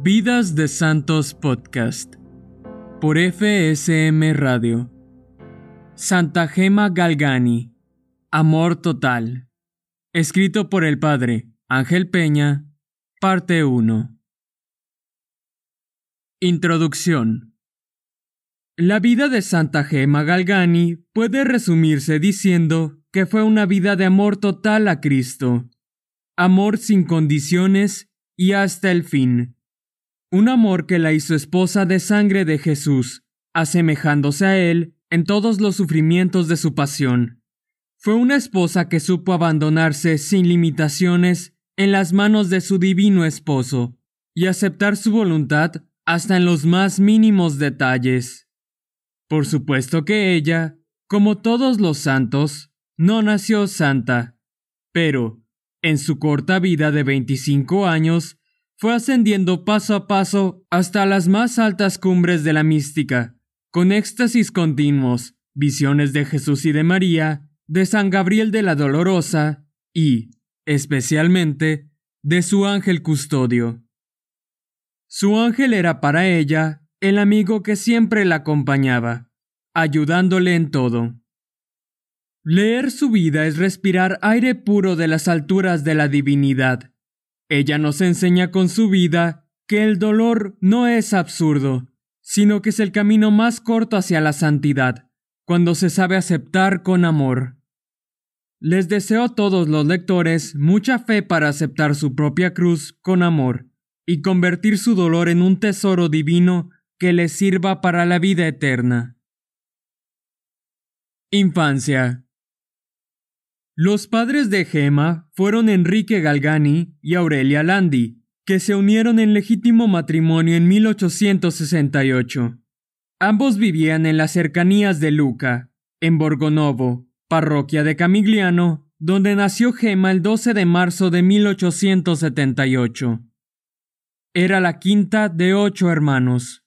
Vidas de Santos Podcast por FSM Radio. Santa Gema Galgani. Amor Total. Escrito por el Padre Ángel Peña. Parte 1. Introducción. La vida de Santa Gema Galgani puede resumirse diciendo que fue una vida de amor total a Cristo, amor sin condiciones y hasta el fin. Un amor que la hizo esposa de sangre de Jesús, asemejándose a él en todos los sufrimientos de su pasión. Fue una esposa que supo abandonarse sin limitaciones en las manos de su divino esposo y aceptar su voluntad hasta en los más mínimos detalles. Por supuesto que ella, como todos los santos, no nació santa, pero, en su corta vida de 25 años, fue ascendiendo paso a paso hasta las más altas cumbres de la mística, con éxtasis continuos, visiones de Jesús y de María, de San Gabriel de la Dolorosa y, especialmente, de su ángel custodio. Su ángel era para ella el amigo que siempre la acompañaba, ayudándole en todo. Leer su vida es respirar aire puro de las alturas de la divinidad. Ella nos enseña con su vida que el dolor no es absurdo, sino que es el camino más corto hacia la santidad, cuando se sabe aceptar con amor. Les deseo a todos los lectores mucha fe para aceptar su propia cruz con amor y convertir su dolor en un tesoro divino que les sirva para la vida eterna. Infancia. Los padres de Gema fueron Enrique Galgani y Aurelia Landi, que se unieron en legítimo matrimonio en 1868. Ambos vivían en las cercanías de Luca, en Borgonovo, parroquia de Camigliano, donde nació Gema el 12 de marzo de 1878. Era la quinta de ocho hermanos.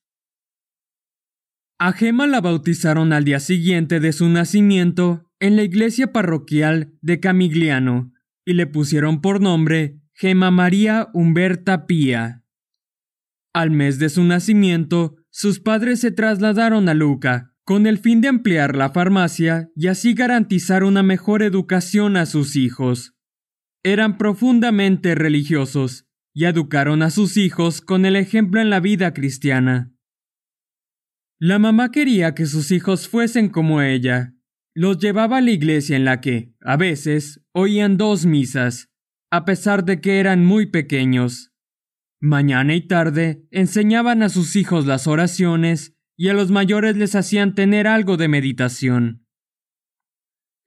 A Gema la bautizaron al día siguiente de su nacimiento en la iglesia parroquial de Camigliano y le pusieron por nombre Gema María Humberta Pía. Al mes de su nacimiento, sus padres se trasladaron a Luca con el fin de ampliar la farmacia y así garantizar una mejor educación a sus hijos. Eran profundamente religiosos y educaron a sus hijos con el ejemplo en la vida cristiana. La mamá quería que sus hijos fuesen como ella. Los llevaba a la iglesia en la que, a veces, oían dos misas, a pesar de que eran muy pequeños. Mañana y tarde enseñaban a sus hijos las oraciones y a los mayores les hacían tener algo de meditación.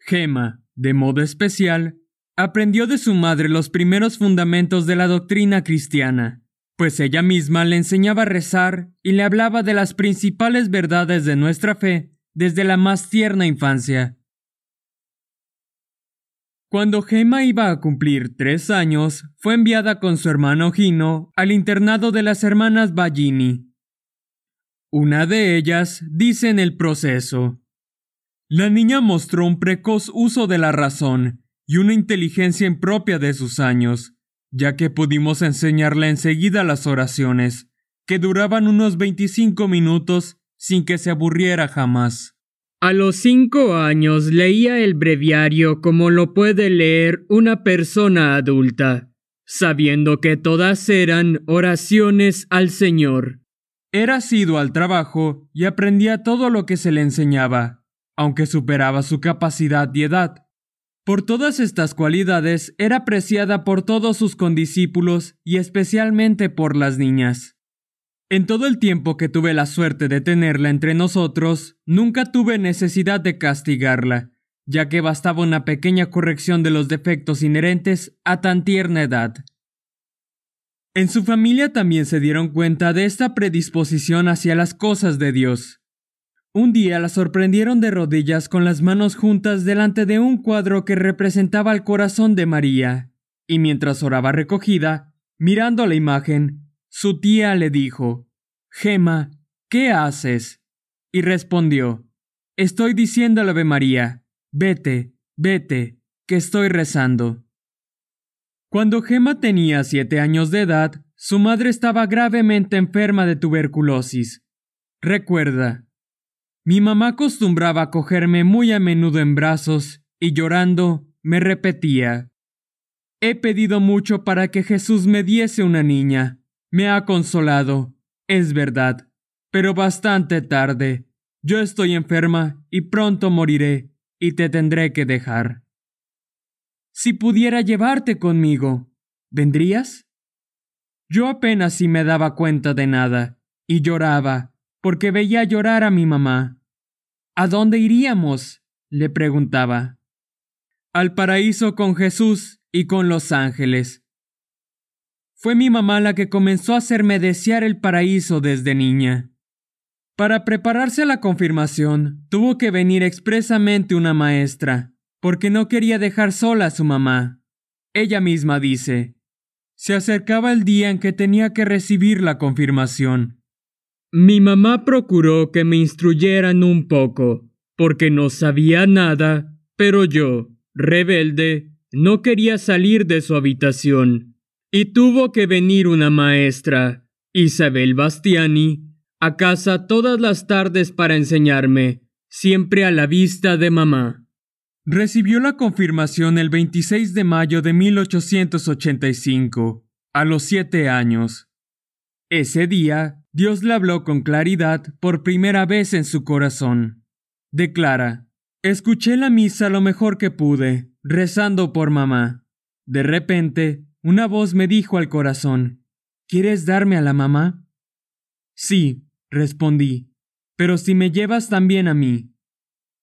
Gema, de modo especial, aprendió de su madre los primeros fundamentos de la doctrina cristiana pues ella misma le enseñaba a rezar y le hablaba de las principales verdades de nuestra fe desde la más tierna infancia. Cuando Gemma iba a cumplir tres años, fue enviada con su hermano Gino al internado de las hermanas Ballini. Una de ellas dice en el proceso, La niña mostró un precoz uso de la razón y una inteligencia impropia de sus años, ya que pudimos enseñarle enseguida las oraciones, que duraban unos veinticinco minutos sin que se aburriera jamás. A los cinco años leía el breviario como lo puede leer una persona adulta, sabiendo que todas eran oraciones al Señor. Era sido al trabajo y aprendía todo lo que se le enseñaba, aunque superaba su capacidad y edad. Por todas estas cualidades era apreciada por todos sus condiscípulos y especialmente por las niñas. En todo el tiempo que tuve la suerte de tenerla entre nosotros, nunca tuve necesidad de castigarla, ya que bastaba una pequeña corrección de los defectos inherentes a tan tierna edad. En su familia también se dieron cuenta de esta predisposición hacia las cosas de Dios, un día la sorprendieron de rodillas con las manos juntas delante de un cuadro que representaba el corazón de María, y mientras oraba recogida, mirando la imagen, su tía le dijo Gema, ¿qué haces? y respondió Estoy diciendo la Ave María, vete, vete, que estoy rezando. Cuando Gema tenía siete años de edad, su madre estaba gravemente enferma de tuberculosis. Recuerda, mi mamá acostumbraba cogerme muy a menudo en brazos y llorando me repetía, He pedido mucho para que Jesús me diese una niña. Me ha consolado, es verdad, pero bastante tarde. Yo estoy enferma y pronto moriré, y te tendré que dejar. Si pudiera llevarte conmigo, ¿vendrías? Yo apenas si me daba cuenta de nada, y lloraba, porque veía llorar a mi mamá. ¿A dónde iríamos? le preguntaba. Al paraíso con Jesús y con los ángeles. Fue mi mamá la que comenzó a hacerme desear el paraíso desde niña. Para prepararse a la confirmación, tuvo que venir expresamente una maestra, porque no quería dejar sola a su mamá. Ella misma dice, se acercaba el día en que tenía que recibir la confirmación, mi mamá procuró que me instruyeran un poco, porque no sabía nada, pero yo, rebelde, no quería salir de su habitación. Y tuvo que venir una maestra, Isabel Bastiani, a casa todas las tardes para enseñarme, siempre a la vista de mamá. Recibió la confirmación el 26 de mayo de 1885, a los siete años. Ese día, Dios le habló con claridad por primera vez en su corazón. Declara, escuché la misa lo mejor que pude, rezando por mamá. De repente, una voz me dijo al corazón, ¿Quieres darme a la mamá? Sí, respondí, pero si me llevas también a mí.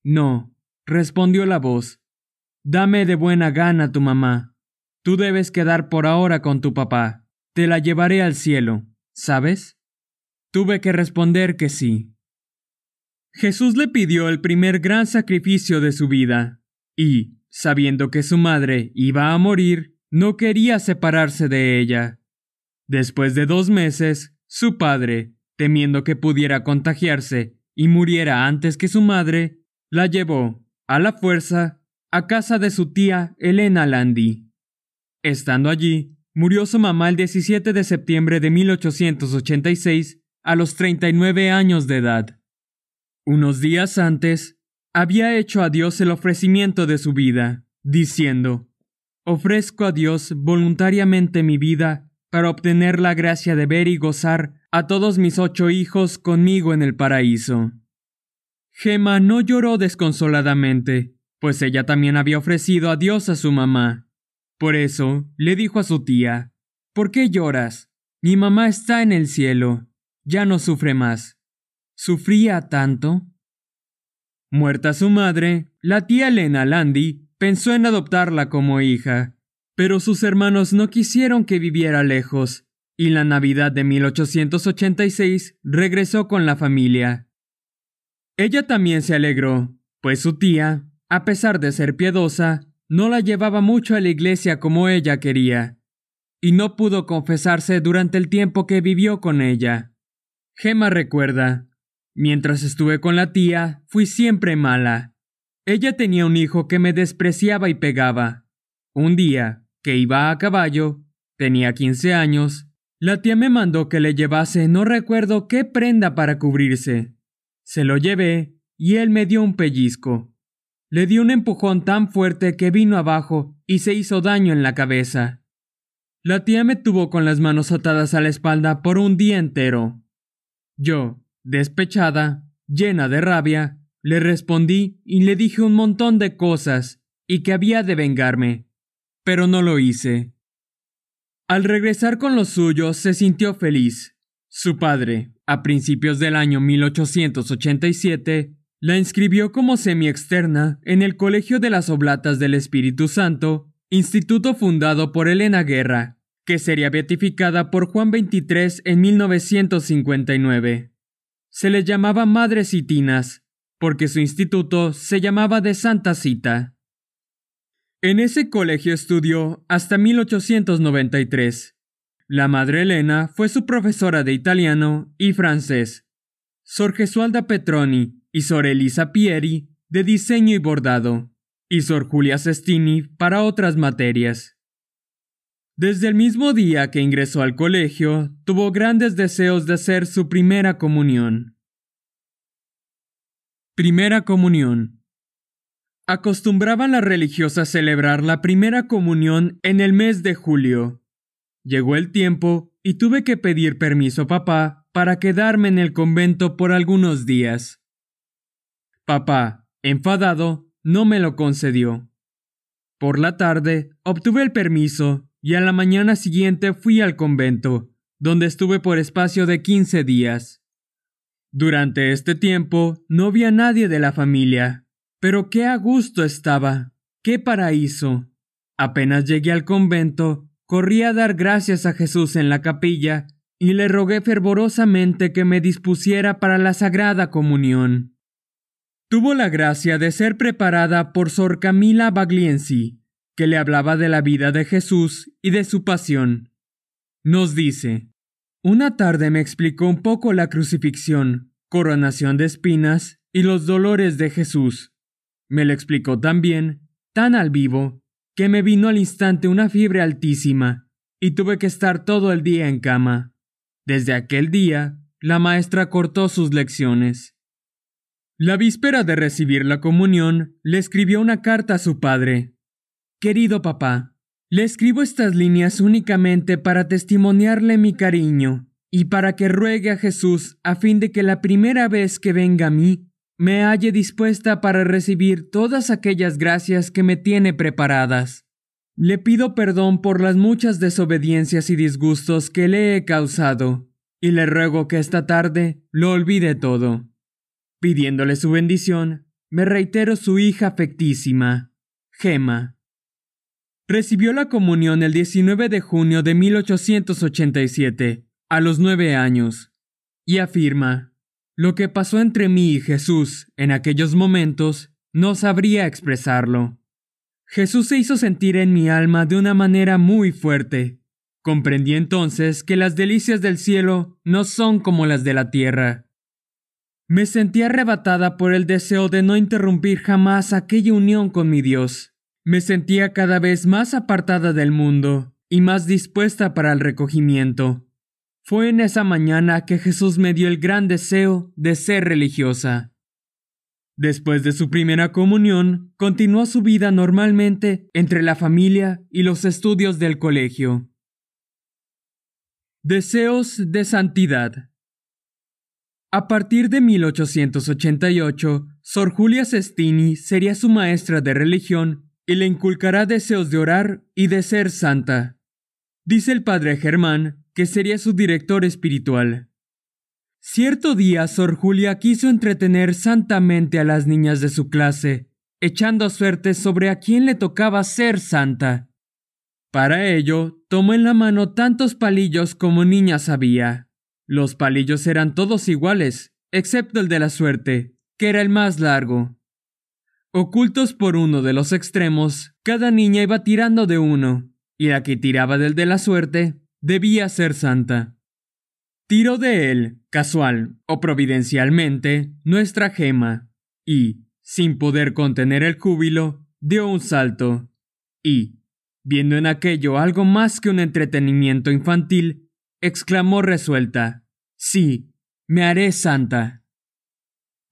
No, respondió la voz, dame de buena gana tu mamá. Tú debes quedar por ahora con tu papá. Te la llevaré al cielo, ¿sabes? Tuve que responder que sí. Jesús le pidió el primer gran sacrificio de su vida, y, sabiendo que su madre iba a morir, no quería separarse de ella. Después de dos meses, su padre, temiendo que pudiera contagiarse y muriera antes que su madre, la llevó, a la fuerza, a casa de su tía Elena Landy. Estando allí, murió su mamá el 17 de septiembre de 1886 a los 39 años de edad. Unos días antes, había hecho a Dios el ofrecimiento de su vida, diciendo, Ofrezco a Dios voluntariamente mi vida para obtener la gracia de ver y gozar a todos mis ocho hijos conmigo en el paraíso. Gemma no lloró desconsoladamente, pues ella también había ofrecido a Dios a su mamá. Por eso le dijo a su tía, ¿Por qué lloras? Mi mamá está en el cielo, ya no sufre más. ¿Sufría tanto? Muerta su madre, la tía Lena Landy pensó en adoptarla como hija, pero sus hermanos no quisieron que viviera lejos, y la Navidad de 1886 regresó con la familia. Ella también se alegró, pues su tía, a pesar de ser piedosa, no la llevaba mucho a la iglesia como ella quería, y no pudo confesarse durante el tiempo que vivió con ella. Gema recuerda, mientras estuve con la tía, fui siempre mala. Ella tenía un hijo que me despreciaba y pegaba. Un día, que iba a caballo, tenía 15 años, la tía me mandó que le llevase no recuerdo qué prenda para cubrirse. Se lo llevé y él me dio un pellizco. Le di un empujón tan fuerte que vino abajo y se hizo daño en la cabeza. La tía me tuvo con las manos atadas a la espalda por un día entero. Yo, despechada, llena de rabia, le respondí y le dije un montón de cosas y que había de vengarme, pero no lo hice. Al regresar con los suyos se sintió feliz. Su padre, a principios del año 1887, la inscribió como semi-externa en el Colegio de las Oblatas del Espíritu Santo, instituto fundado por Elena Guerra, que sería beatificada por Juan XXIII en 1959. Se le llamaba Madre Citinas, porque su instituto se llamaba de Santa Cita. En ese colegio estudió hasta 1893. La madre Elena fue su profesora de italiano y francés. Sor Gesualda Petroni y Sor Elisa Pieri de diseño y bordado, y Sor Julia Cestini para otras materias. Desde el mismo día que ingresó al colegio, tuvo grandes deseos de hacer su primera comunión. Primera comunión. Acostumbraban las religiosas celebrar la primera comunión en el mes de julio. Llegó el tiempo y tuve que pedir permiso a papá para quedarme en el convento por algunos días. Papá, enfadado, no me lo concedió. Por la tarde, obtuve el permiso y a la mañana siguiente fui al convento, donde estuve por espacio de quince días. Durante este tiempo no vi a nadie de la familia, pero qué a gusto estaba, qué paraíso. Apenas llegué al convento, corrí a dar gracias a Jesús en la capilla y le rogué fervorosamente que me dispusiera para la Sagrada Comunión. Tuvo la gracia de ser preparada por Sor Camila Bagliensi, que le hablaba de la vida de Jesús y de su pasión. Nos dice, Una tarde me explicó un poco la crucifixión, coronación de espinas y los dolores de Jesús. Me lo explicó tan bien, tan al vivo, que me vino al instante una fiebre altísima, y tuve que estar todo el día en cama. Desde aquel día, la maestra cortó sus lecciones. La víspera de recibir la comunión, le escribió una carta a su padre, Querido papá, le escribo estas líneas únicamente para testimoniarle mi cariño y para que ruegue a Jesús a fin de que la primera vez que venga a mí me halle dispuesta para recibir todas aquellas gracias que me tiene preparadas. Le pido perdón por las muchas desobediencias y disgustos que le he causado, y le ruego que esta tarde lo olvide todo. Pidiéndole su bendición, me reitero su hija afectísima, Gema. Recibió la comunión el 19 de junio de 1887, a los nueve años, y afirma, lo que pasó entre mí y Jesús en aquellos momentos no sabría expresarlo. Jesús se hizo sentir en mi alma de una manera muy fuerte. Comprendí entonces que las delicias del cielo no son como las de la tierra. Me sentí arrebatada por el deseo de no interrumpir jamás aquella unión con mi Dios. Me sentía cada vez más apartada del mundo y más dispuesta para el recogimiento. Fue en esa mañana que Jesús me dio el gran deseo de ser religiosa. Después de su primera comunión, continuó su vida normalmente entre la familia y los estudios del colegio. Deseos de Santidad a partir de 1888, Sor Julia Cestini sería su maestra de religión y le inculcará deseos de orar y de ser santa. Dice el padre Germán que sería su director espiritual. Cierto día Sor Julia quiso entretener santamente a las niñas de su clase, echando suerte sobre a quién le tocaba ser santa. Para ello, tomó en la mano tantos palillos como niñas había. Los palillos eran todos iguales, excepto el de la suerte, que era el más largo. Ocultos por uno de los extremos, cada niña iba tirando de uno, y la que tiraba del de la suerte debía ser santa. Tiró de él, casual o providencialmente, nuestra gema, y, sin poder contener el júbilo, dio un salto, y, viendo en aquello algo más que un entretenimiento infantil, exclamó resuelta, Sí, me haré santa.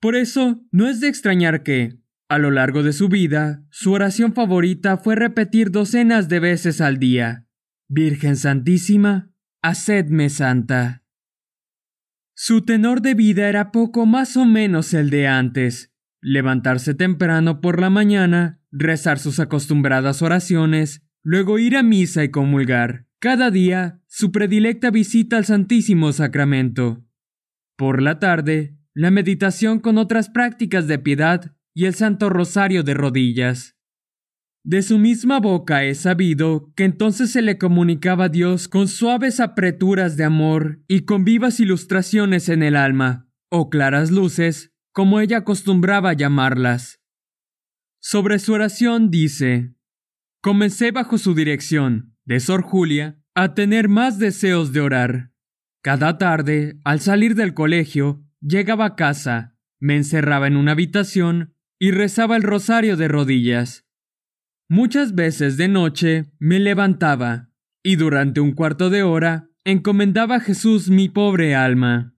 Por eso, no es de extrañar que, a lo largo de su vida, su oración favorita fue repetir docenas de veces al día, Virgen Santísima, hacedme santa. Su tenor de vida era poco más o menos el de antes, levantarse temprano por la mañana, rezar sus acostumbradas oraciones, luego ir a misa y comulgar. Cada día, su predilecta visita al Santísimo Sacramento. Por la tarde, la meditación con otras prácticas de piedad y el Santo Rosario de rodillas. De su misma boca he sabido que entonces se le comunicaba a Dios con suaves apreturas de amor y con vivas ilustraciones en el alma, o claras luces, como ella acostumbraba llamarlas. Sobre su oración dice, Comencé bajo su dirección, de Sor Julia, a tener más deseos de orar. Cada tarde, al salir del colegio, llegaba a casa, me encerraba en una habitación y rezaba el rosario de rodillas. Muchas veces de noche me levantaba y durante un cuarto de hora encomendaba a Jesús mi pobre alma.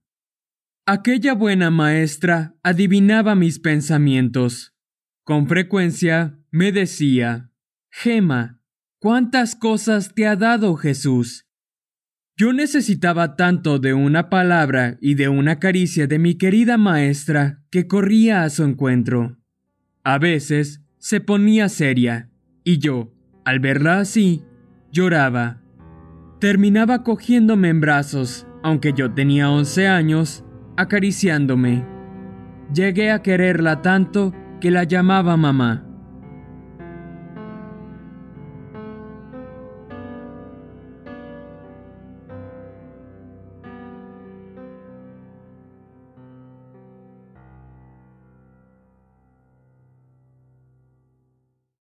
Aquella buena maestra adivinaba mis pensamientos. Con frecuencia me decía, Gema, ¿cuántas cosas te ha dado Jesús? Yo necesitaba tanto de una palabra y de una caricia de mi querida maestra que corría a su encuentro. A veces se ponía seria, y yo, al verla así, lloraba. Terminaba cogiéndome en brazos, aunque yo tenía 11 años, acariciándome. Llegué a quererla tanto que la llamaba mamá.